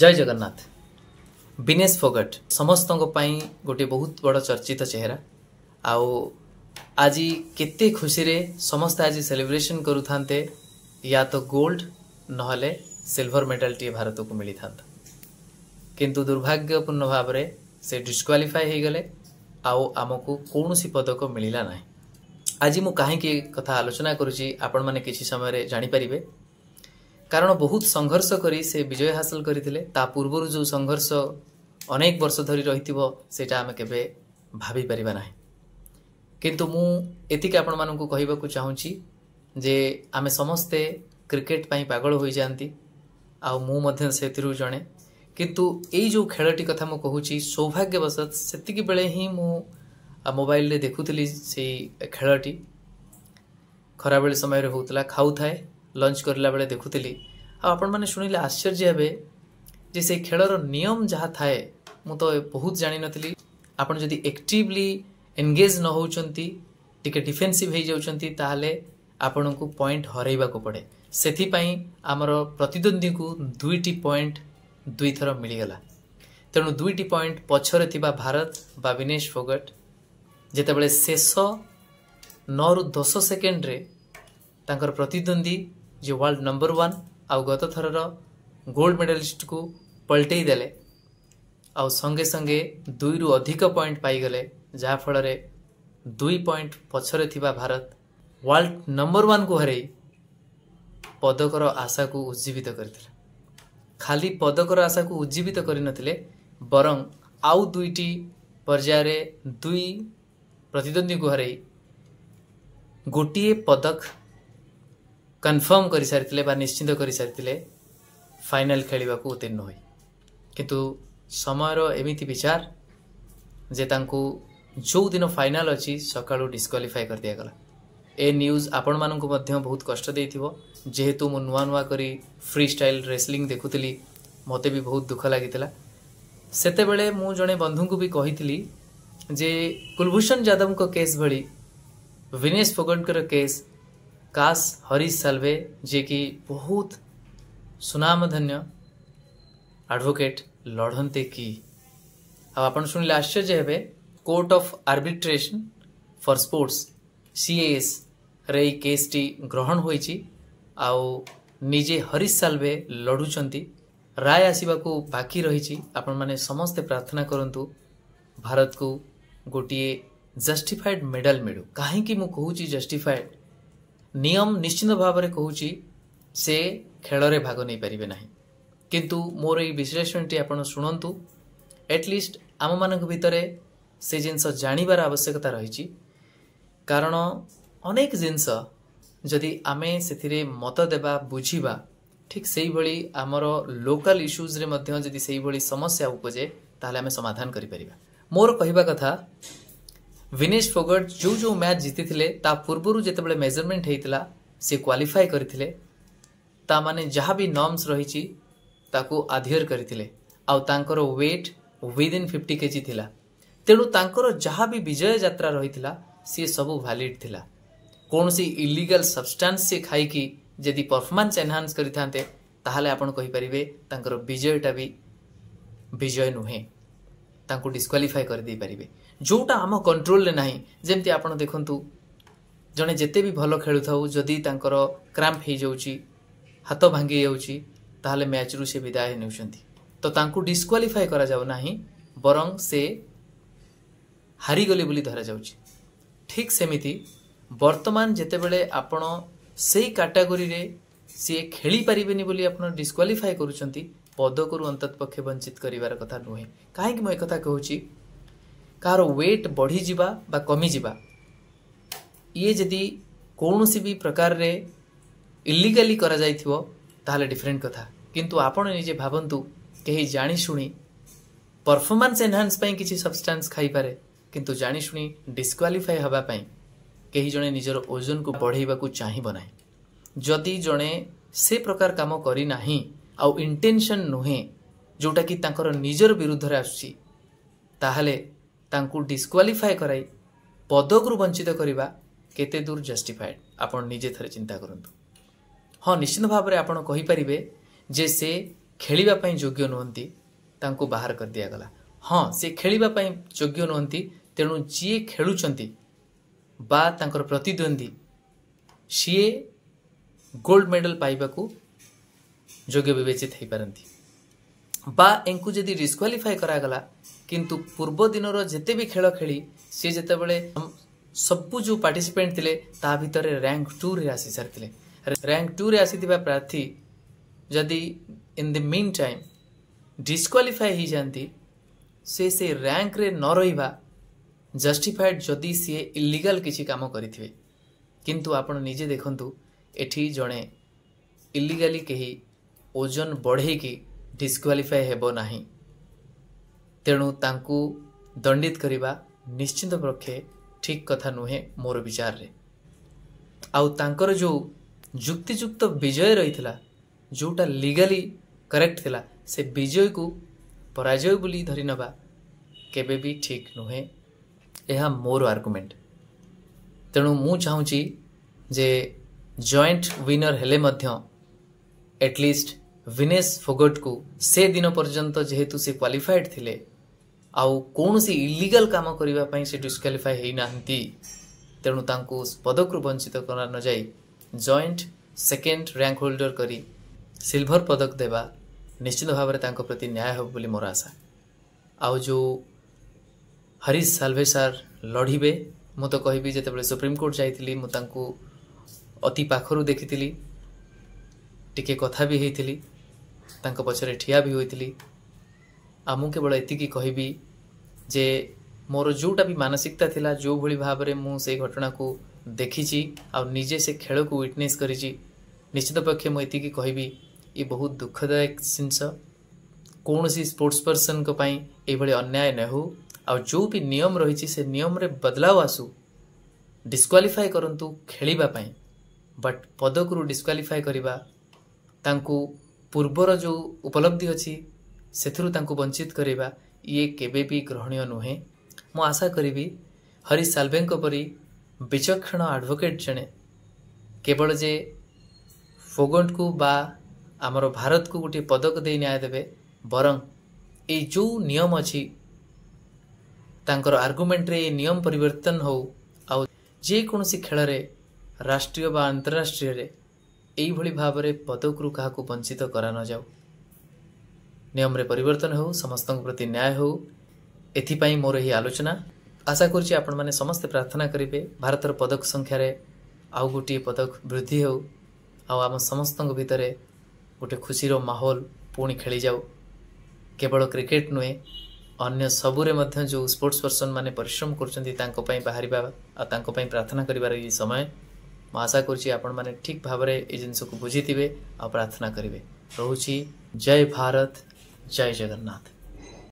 ଜୟ ଜଗନ୍ନାଥ ବିନେଶ ଫୋଗଟ ସମସ୍ତଙ୍କ ପାଇଁ ଗୋଟିଏ ବହୁତ ବଡ଼ ଚର୍ଚ୍ଚିତ ଚେହେରା ଆଉ ଆଜି କେତେ ଖୁସିରେ ସମସ୍ତେ ଆଜି ସେଲିବ୍ରେସନ୍ କରୁଥାନ୍ତେ ୟା ତ ଗୋଲ୍ଡ ନହେଲେ ସିଲ୍ଭର ମେଡାଲ୍ଟିଏ ଭାରତକୁ ମିଳିଥାନ୍ତା କିନ୍ତୁ ଦୁର୍ଭାଗ୍ୟପୂର୍ଣ୍ଣ ଭାବରେ ସେ ଡିସ୍କ୍ୱାଲିଫାଏ ହୋଇଗଲେ ଆଉ ଆମକୁ କୌଣସି ପଦକ ମିଳିଲା ନାହିଁ ଆଜି ମୁଁ କାହିଁକି କଥା ଆଲୋଚନା କରୁଛି ଆପଣମାନେ କିଛି ସମୟରେ ଜାଣିପାରିବେ କାରଣ ବହୁତ ସଂଘର୍ଷ କରି ସେ ବିଜୟ ହାସଲ କରିଥିଲେ ତା ପୂର୍ବରୁ ଯେଉଁ ସଂଘର୍ଷ ଅନେକ ବର୍ଷ ଧରି ରହିଥିବ ସେଇଟା ଆମେ କେବେ ଭାବିପାରିବା ନାହିଁ କିନ୍ତୁ ମୁଁ ଏତିକି ଆପଣମାନଙ୍କୁ କହିବାକୁ ଚାହୁଁଛି ଯେ ଆମେ ସମସ୍ତେ କ୍ରିକେଟ୍ ପାଇଁ ପାଗଳ ହୋଇଯାଆନ୍ତି ଆଉ ମୁଁ ମଧ୍ୟ ସେଥିରୁ ଜଣେ କିନ୍ତୁ ଏଇ ଯେଉଁ ଖେଳଟି କଥା ମୁଁ କହୁଛି ସୌଭାଗ୍ୟବଶତଃ ସେତିକି ବେଳେ ହିଁ ମୁଁ ମୋବାଇଲରେ ଦେଖୁଥିଲି ସେଇ ଖେଳଟି ଖରାବେଳ ସମୟରେ ହେଉଥିଲା ଖାଉଥାଏ ଲଞ୍ଚ କରିଲା ବେଳେ ଦେଖୁଥିଲି ଆଉ ଆପଣମାନେ ଶୁଣିଲେ ଆଶ୍ଚର୍ଯ୍ୟ ହେବେ ଯେ ସେଇ ଖେଳର ନିୟମ ଯାହା ଥାଏ ମୁଁ ତ ବହୁତ ଜାଣିନଥିଲି ଆପଣ ଯଦି ଏକ୍ଟିଭଲି ଏନଗେଜ୍ ନ ହେଉଛନ୍ତି ଟିକେ ଡିଫେନ୍ସିଭ୍ ହେଇଯାଉଛନ୍ତି ତାହେଲେ ଆପଣଙ୍କୁ ପଏଣ୍ଟ ହରାଇବାକୁ ପଡ଼େ ସେଥିପାଇଁ ଆମର ପ୍ରତିଦ୍ୱନ୍ଦ୍ୱୀଙ୍କୁ ଦୁଇଟି ପଏଣ୍ଟ ଦୁଇଥର ମିଳିଗଲା ତେଣୁ ଦୁଇଟି ପଏଣ୍ଟ ପଛରେ ଥିବା ଭାରତ ବା ବିନେଶ ଫୋଗଟ ଯେତେବେଳେ ଶେଷ ନଅରୁ ଦଶ ସେକେଣ୍ଡରେ ତାଙ୍କର ପ୍ରତିଦ୍ୱନ୍ଦ୍ୱୀ ଯିଏ ୱାର୍ଲଡ ନମ୍ବର ୱାନ୍ ଆଉ ଗତଥରର ଗୋଲ୍ଡ ମେଡ଼ାଲିଷ୍ଟକୁ ପଲଟେଇ ଦେଲେ ଆଉ ସଙ୍ଗେ ସଙ୍ଗେ ଦୁଇରୁ ଅଧିକ ପଏଣ୍ଟ ପାଇଗଲେ ଯାହାଫଳରେ ଦୁଇ ପଏଣ୍ଟ ପଛରେ ଥିବା ଭାରତ ୱାର୍ଲଡ ନମ୍ବର ୱାନ୍କୁ ହରାଇ ପଦକର ଆଶାକୁ ଉଜ୍ଜୀବିତ କରିଥିଲା ଖାଲି ପଦକର ଆଶାକୁ ଉଜ୍ଜୀବିତ କରିନଥିଲେ ବରଂ ଆଉ ଦୁଇଟି ପର୍ଯ୍ୟାୟରେ ଦୁଇ ପ୍ରତିଦ୍ୱନ୍ଦ୍ୱୀଙ୍କୁ ହରାଇ ଗୋଟିଏ ପଦକ କନଫର୍ମ କରିସାରିଥିଲେ ବା ନିଶ୍ଚିନ୍ତ କରିସାରିଥିଲେ ଫାଇନାଲ୍ ଖେଳିବାକୁ ଉତ୍ତୀର୍ଣ୍ଣ ହୋଇ କିନ୍ତୁ ସମୟର ଏମିତି ବିଚାର ଯେ ତାଙ୍କୁ ଯେଉଁ ଦିନ ଫାଇନାଲ୍ ଅଛି ସକାଳୁ ଡିସ୍କ୍ୱାଲିଫାଏ କରିଦିଆଗଲା ଏ ନ୍ୟୁଜ୍ ଆପଣମାନଙ୍କୁ ମଧ୍ୟ ବହୁତ କଷ୍ଟ ଦେଇଥିବ ଯେହେତୁ ମୁଁ ନୂଆ ନୂଆ କରି ଫ୍ରି ଷ୍ଟାଇଲ୍ ରେସ୍ଲିଂ ଦେଖୁଥିଲି ମୋତେ ବି ବହୁତ ଦୁଃଖ ଲାଗିଥିଲା ସେତେବେଳେ ମୁଁ ଜଣେ ବନ୍ଧୁଙ୍କୁ ବି କହିଥିଲି ଯେ କୁଲଭୂଷଣ ଯାଦବଙ୍କ କେସ୍ ଭଳି ବିନେଶ ଫୋଗଟଙ୍କର କେସ୍ काश हरीश साल्वे जे कि बहुत ସୁନାମଧନ୍ୟ ଆଡ଼ଭୋକେଟ୍ ଲଢ଼ନ୍ତେ କି ଆଉ ଆପଣ ଶୁଣିଲେ ଆଶ୍ଚର୍ଯ୍ୟ ହେବେ court of arbitration for sports ସିଏଏସ୍ରେ ଏଇ କେସ୍ଟି ଗ୍ରହଣ ହୋଇଛି ଆଉ ନିଜେ ହରିଶ ସାଲ୍ଭେ ଲଢ଼ୁଛନ୍ତି ରାୟ ଆସିବାକୁ ବାକି ରହିଛି ଆପଣମାନେ ସମସ୍ତେ ପ୍ରାର୍ଥନା କରନ୍ତୁ ଭାରତକୁ ଗୋଟିଏ ଜଷ୍ଟିଫାଏଡ୍ ମେଡାଲ୍ ମିଳୁ କାହିଁକି ମୁଁ କହୁଛି ଜଷ୍ଟିଫାଏଡ୍ ନିୟମ ନିଶ୍ଚିନ୍ତ ଭାବରେ କହୁଛି ସେ ଖେଳରେ ଭାଗ ନେଇପାରିବେ ନାହିଁ କିନ୍ତୁ ମୋର ଏଇ ବିଶ୍ଳେଷଣଟି ଆପଣ ଶୁଣନ୍ତୁ ଆଟଲିଷ୍ଟ ଆମମାନଙ୍କ ଭିତରେ ସେ ଜିନିଷ ଜାଣିବାର ଆବଶ୍ୟକତା ରହିଛି କାରଣ ଅନେକ ଜିନିଷ ଯଦି ଆମେ ସେଥିରେ ମତ ଦେବା ବୁଝିବା ଠିକ୍ ସେଇଭଳି ଆମର ଲୋକାଲ ଇସ୍ୟୁଜ୍ରେ ମଧ୍ୟ ଯଦି ସେଇଭଳି ସମସ୍ୟା ଉପୁଜେ ତାହେଲେ ଆମେ ସମାଧାନ କରିପାରିବା ମୋର କହିବା କଥା विनेश फोगट जो जो मैच जीति पूर्व जिते बड़े मेजरमेंट होता से क्वाफाए करते मैंने जहाँ भी नम्स रही आधियर करते आर विदिन फिफ्टी के जी थी तेणु तर जहाँ भी विजय जित्रा रही सी सब भैलीड था कौन सी इलिगल सब्सटास् सी खाई जदि परफर्मांस एनहांस करते आपरें विजयटा भी विजय नुहे डिस्कालीफाए करदे पारे ଯେଉଁଟା ଆମ କଣ୍ଟ୍ରୋଲରେ ନାହିଁ ଯେମିତି ଆପଣ ଦେଖନ୍ତୁ ଜଣେ ଯେତେ ବି ଭଲ ଖେଳୁଥାଉ ଯଦି ତାଙ୍କର କ୍ରାମ୍ପ ହେଇଯାଉଛି ହାତ ଭାଙ୍ଗି ଯାଉଛି ତାହେଲେ ମ୍ୟାଚ୍ରୁ ସେ ବିଦାୟ ନେଉଛନ୍ତି ତ ତାଙ୍କୁ ଡିସ୍କ୍ୱାଲିଫାଏ କରାଯାଉ ନାହିଁ ବରଂ ସେ ହାରିଗଲେ ବୋଲି ଧରାଯାଉଛି ଠିକ୍ ସେମିତି ବର୍ତ୍ତମାନ ଯେତେବେଳେ ଆପଣ ସେଇ କାଟାଗୋରୀରେ ସିଏ ଖେଳିପାରିବେନି ବୋଲି ଆପଣ ଡିସ୍କ୍ୱାଲିଫାଏ କରୁଛନ୍ତି ପଦକରୁ ଅନ୍ତତଃ ପକ୍ଷେ ବଞ୍ଚିତ କରିବାର କଥା ନୁହେଁ କାହିଁକି ମୁଁ ଏକଥା କହୁଛି କାହାର ୱେଟ୍ ବଢ଼ିଯିବା ବା କମିଯିବା ଇଏ ଯଦି କୌଣସି ବି ପ୍ରକାରରେ ଇଲିଗାଲି କରାଯାଇଥିବ ତାହେଲେ ଡିଫରେଣ୍ଟ କଥା କିନ୍ତୁ ଆପଣ ନିଜେ ଭାବନ୍ତୁ କେହି ଜାଣିଶୁଣି ପରଫର୍ମାନ୍ସ ଏନ୍ହାନ୍ସ ପାଇଁ କିଛି ସବଷ୍ଟାନ୍ସ ଖାଇପାରେ କିନ୍ତୁ ଜାଣିଶୁଣି ଡିସ୍କ୍ୱାଲିଫାଏ ହେବା ପାଇଁ କେହି ଜଣେ ନିଜର ଓଜନକୁ ବଢ଼େଇବାକୁ ଚାହିଁବ ନାହିଁ ଯଦି ଜଣେ ସେ ପ୍ରକାର କାମ କରିନାହିଁ ଆଉ ଇଣ୍ଟେନସନ୍ ନୁହେଁ ଯେଉଁଟାକି ତାଙ୍କର ନିଜର ବିରୁଦ୍ଧରେ ଆସୁଛି ତାହେଲେ ତାଙ୍କୁ ଡିସ୍କ୍ୱାଲିଫାଏ କରାଇ ପଦକରୁ ବଞ୍ଚିତ କରିବା କେତେ ଦୂର ଜଷ୍ଟିଫାଏଡ଼୍ ଆପଣ ନିଜେ ଥରେ ଚିନ୍ତା କରନ୍ତୁ ହଁ ନିଶ୍ଚିତ ଭାବରେ ଆପଣ କହିପାରିବେ ଯେ ସେ ଖେଳିବା ପାଇଁ ଯୋଗ୍ୟ ନୁହନ୍ତି ତାଙ୍କୁ ବାହାର କରି ଦିଆଗଲା ହଁ ସେ ଖେଳିବା ପାଇଁ ଯୋଗ୍ୟ ନୁହନ୍ତି ତେଣୁ ଯିଏ ଖେଳୁଛନ୍ତି ବା ତାଙ୍କର ପ୍ରତିଦ୍ୱନ୍ଦ୍ୱୀ ସିଏ ଗୋଲ୍ଡ ମେଡ଼ାଲ୍ ପାଇବାକୁ ଯୋଗ୍ୟ ବିବେଚିତ ହୋଇପାରନ୍ତି ବା ଏଙ୍କୁ ଯଦି ଡିସ୍କ୍ୱାଲିଫାଏ କରାଗଲା କିନ୍ତୁ ପୂର୍ବ ଦିନର ଯେତେ ବି ଖେଳ ଖେଳି ସିଏ ଯେତେବେଳେ ସବୁ ଯେଉଁ ପାର୍ଟିସିପେଣ୍ଟ ଥିଲେ ତା ଭିତରେ ର୍ୟାଙ୍କ ଟୁରେ ଆସିସାରିଥିଲେ ର୍ୟାଙ୍କ ଟୁରେ ଆସିଥିବା ପ୍ରାର୍ଥୀ ଯଦି in the meantime disqualify ହୋଇଯାନ୍ତି ସେ ସେ ର୍ୟାଙ୍କରେ ନ ରହିବା ଜଷ୍ଟିଫାଏଡ୍ ଯଦି ସିଏ ଇଲିଗାଲ୍ କିଛି କାମ କରିଥିବେ କିନ୍ତୁ ଆପଣ ନିଜେ ଦେଖନ୍ତୁ ଏଠି ଜଣେ ଇଲିଗାଲି କେହି ଓଜନ ବଢ଼େଇକି ଡିସ୍କ୍ୱାଲିଫାଏ ହେବ ନାହିଁ तेणु ताकि दंडित करवा निश्चिंत पक्षे ठीक कथा नुहे मोर विचार आर जो जुक्तिजुक्त विजय रही जोटा लिगली करेक्ट थिला से विजय को पराजय बोली धरने के भी ठीक नुहे यह मोर आर्गुमेंट तेणु मु मुझे जे जॉइंट विनर हेले एटलिस्ट विनेश फोगट को से दिन पर्यंत जेहेतु से क्वालिफाइड थिले ଆଉ କୌଣସି ଇଲିଗାଲ୍ କାମ କରିବା ପାଇଁ ସେ ଡିସ୍କ୍ୱାଲିଫାଏ ହୋଇନାହାନ୍ତି ତେଣୁ ତାଙ୍କୁ ପଦକରୁ ବଞ୍ଚିତ କରା ନଯାଇ ଜଏଣ୍ଟ ସେକେଣ୍ଡ ରାଙ୍କ ହୋଲ୍ଡର କରି ସିଲଭର ପଦକ ଦେବା ନିଶ୍ଚିତ ଭାବରେ ତାଙ୍କ ପ୍ରତି ନ୍ୟାୟ ହେବ ବୋଲି ମୋର ଆଶା ଆଉ ଯେଉଁ ହରିଶ ସାଲଭେ ସାର୍ ଲଢ଼ିବେ ମୁଁ ତ କହିବି ଯେତେବେଳେ ସୁପ୍ରିମକୋର୍ଟ ଯାଇଥିଲି ମୁଁ ତାଙ୍କୁ ଅତି ପାଖରୁ ଦେଖିଥିଲି ଟିକେ କଥା ବି ହେଇଥିଲି ତାଙ୍କ ପଛରେ ଠିଆ ବି ହୋଇଥିଲି ଆଉ ମୁଁ କେବଳ ଏତିକି କହିବି ଯେ ମୋର ଯେଉଁଟା ବି ମାନସିକତା ଥିଲା ଯେଉଁଭଳି ଭାବରେ ମୁଁ ସେଇ ଘଟଣାକୁ ଦେଖିଛି ଆଉ ନିଜେ ସେ ଖେଳକୁ ୱିଟନେସ୍ କରିଛି ନିଶ୍ଚିତ ପକ୍ଷେ ମୁଁ ଏତିକି କହିବି ଏ ବହୁତ ଦୁଃଖଦାୟକ ଜିନିଷ କୌଣସି ସ୍ପୋର୍ଟ୍ସ ପର୍ସନ୍ଙ୍କ ପାଇଁ ଏଇଭଳି ଅନ୍ୟାୟ ନ ହେଉ ଆଉ ଯେଉଁ ବି ନିୟମ ରହିଛି ସେ ନିୟମରେ ବଦଲାଉ ଆସୁ ଡିସ୍କ୍ୱାଲିଫାଏ କରନ୍ତୁ ଖେଳିବା ପାଇଁ ବଟ୍ ପଦକରୁ ଡିସ୍କ୍ୱାଲିଫାଏ କରିବା ତାଙ୍କୁ ପୂର୍ବର ଯେଉଁ ଉପଲବ୍ଧି ଅଛି ସେଥିରୁ ତାଙ୍କୁ ବଞ୍ଚିତ କରିବା ଇଏ କେବେ ବି ଗ୍ରହଣୀୟ ନୁହେଁ ମୁଁ ଆଶା କରିବି ହରି ସାଲଭେଙ୍କ ପରି ବିଚକ୍ଷଣ ଆଡ଼ଭୋକେଟ୍ ଜଣେ କେବଳ ଯେ ଫୋଗଣ୍ଟକୁ ବା ଆମର ଭାରତକୁ ଗୋଟିଏ ପଦକ ଦେଇ ନ୍ୟାୟ ଦେବେ ବରଂ ଏଇ ଯେଉଁ ନିୟମ ଅଛି ତାଙ୍କର ଆର୍ଗୁମେଣ୍ଟରେ ଏଇ ନିୟମ ପରିବର୍ତ୍ତନ ହେଉ ଆଉ ଯେକୌଣସି ଖେଳରେ ରାଷ୍ଟ୍ରୀୟ ବା ଅନ୍ତରାଷ୍ଟ୍ରୀୟରେ ଏଇଭଳି ଭାବରେ ପଦକରୁ କାହାକୁ ବଞ୍ଚିତ କରାନଯାଉ ନିୟମରେ ପରିବର୍ତ୍ତନ ହେଉ ସମସ୍ତଙ୍କ ପ୍ରତି ନ୍ୟାୟ ହେଉ ଏଥିପାଇଁ ମୋର ଏହି ଆଲୋଚନା ଆଶା କରୁଛି ଆପଣମାନେ ସମସ୍ତେ ପ୍ରାର୍ଥନା କରିବେ ଭାରତର ପଦକ ସଂଖ୍ୟାରେ ଆଉ ଗୋଟିଏ ପଦକ ବୃଦ୍ଧି ହେଉ ଆଉ ଆମ ସମସ୍ତଙ୍କ ଭିତରେ ଗୋଟିଏ ଖୁସିର ମାହୋଲ ପୁଣି ଖେଳିଯାଉ କେବଳ କ୍ରିକେଟ୍ ନୁହେଁ ଅନ୍ୟ ସବୁରେ ମଧ୍ୟ ଯେଉଁ ସ୍ପୋର୍ଟସ୍ ପର୍ସନ୍ ମାନେ ପରିଶ୍ରମ କରୁଛନ୍ତି ତାଙ୍କ ପାଇଁ ବାହାରିବା ଆଉ ତାଙ୍କ ପାଇଁ ପ୍ରାର୍ଥନା କରିବାର ଏହି ସମୟ ମୁଁ ଆଶା କରୁଛି ଆପଣମାନେ ଠିକ୍ ଭାବରେ ଏ ଜିନିଷକୁ ବୁଝିଥିବେ ଆଉ ପ୍ରାର୍ଥନା କରିବେ ରହୁଛି ଜୟ ଭାରତ जय जगन्नाथ